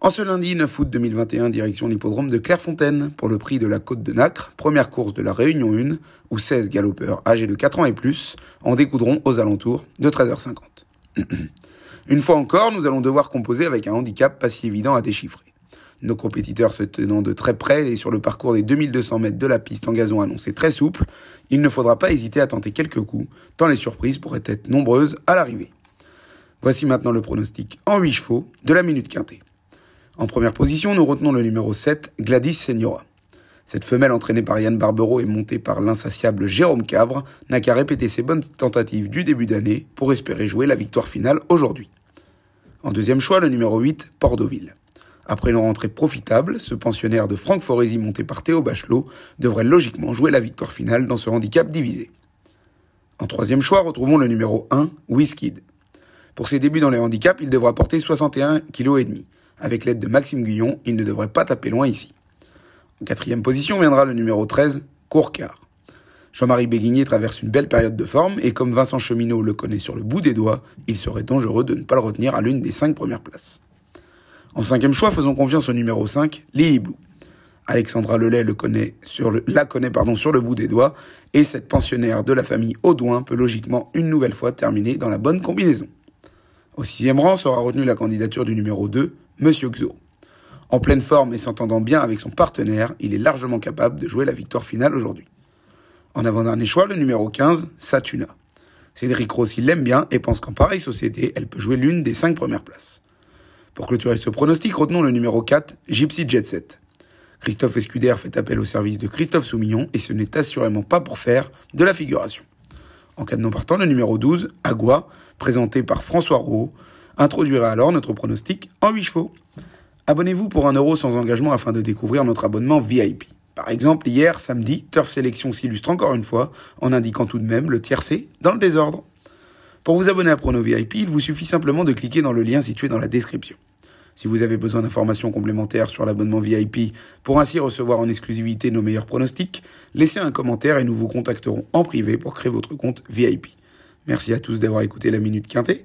En ce lundi 9 août 2021, direction l'hippodrome de Clairefontaine pour le prix de la Côte de Nacre, première course de la Réunion 1, où 16 galopeurs âgés de 4 ans et plus en découdront aux alentours de 13h50. Une fois encore, nous allons devoir composer avec un handicap pas si évident à déchiffrer. Nos compétiteurs se tenant de très près et sur le parcours des 2200 mètres de la piste en gazon annoncé très souple, il ne faudra pas hésiter à tenter quelques coups, tant les surprises pourraient être nombreuses à l'arrivée. Voici maintenant le pronostic en 8 chevaux de la minute quintée. En première position, nous retenons le numéro 7, Gladys Seniora. Cette femelle entraînée par Yann Barbero et montée par l'insatiable Jérôme Cabre n'a qu'à répéter ses bonnes tentatives du début d'année pour espérer jouer la victoire finale aujourd'hui. En deuxième choix, le numéro 8, Pordoville. Après une rentrée profitable, ce pensionnaire de Franck Forési monté par Théo Bachelot devrait logiquement jouer la victoire finale dans ce handicap divisé. En troisième choix, retrouvons le numéro 1, Whiskid. Pour ses débuts dans les handicaps, il devra porter 61,5 kg. Avec l'aide de Maxime Guyon, il ne devrait pas taper loin ici. En quatrième position viendra le numéro 13, Courcard. Jean-Marie Béguinier traverse une belle période de forme et comme Vincent Cheminot le connaît sur le bout des doigts, il serait dangereux de ne pas le retenir à l'une des cinq premières places. En cinquième choix, faisons confiance au numéro 5, Lili Blue. Alexandra Lelay le connaît sur la connaît pardon, sur le bout des doigts et cette pensionnaire de la famille Audouin peut logiquement une nouvelle fois terminer dans la bonne combinaison. Au sixième rang sera retenue la candidature du numéro 2, Monsieur Xo. En pleine forme et s'entendant bien avec son partenaire, il est largement capable de jouer la victoire finale aujourd'hui. En avant-dernier choix, le numéro 15, Satuna. Cédric Rossi l'aime bien et pense qu'en pareille société, elle peut jouer l'une des cinq premières places. Pour clôturer ce pronostic, retenons le numéro 4, Gypsy Jet Set. Christophe Escuder fait appel au service de Christophe Soumillon et ce n'est assurément pas pour faire de la figuration. En cas de non partant, le numéro 12, Agua, présenté par François Rouault, introduira alors notre pronostic en 8 chevaux. Abonnez-vous pour 1 euro sans engagement afin de découvrir notre abonnement VIP. Par exemple, hier, samedi, Turf Sélection s'illustre encore une fois en indiquant tout de même le tiercé dans le désordre. Pour vous abonner à Prono VIP, il vous suffit simplement de cliquer dans le lien situé dans la description. Si vous avez besoin d'informations complémentaires sur l'abonnement VIP pour ainsi recevoir en exclusivité nos meilleurs pronostics, laissez un commentaire et nous vous contacterons en privé pour créer votre compte VIP. Merci à tous d'avoir écouté la Minute Quintée.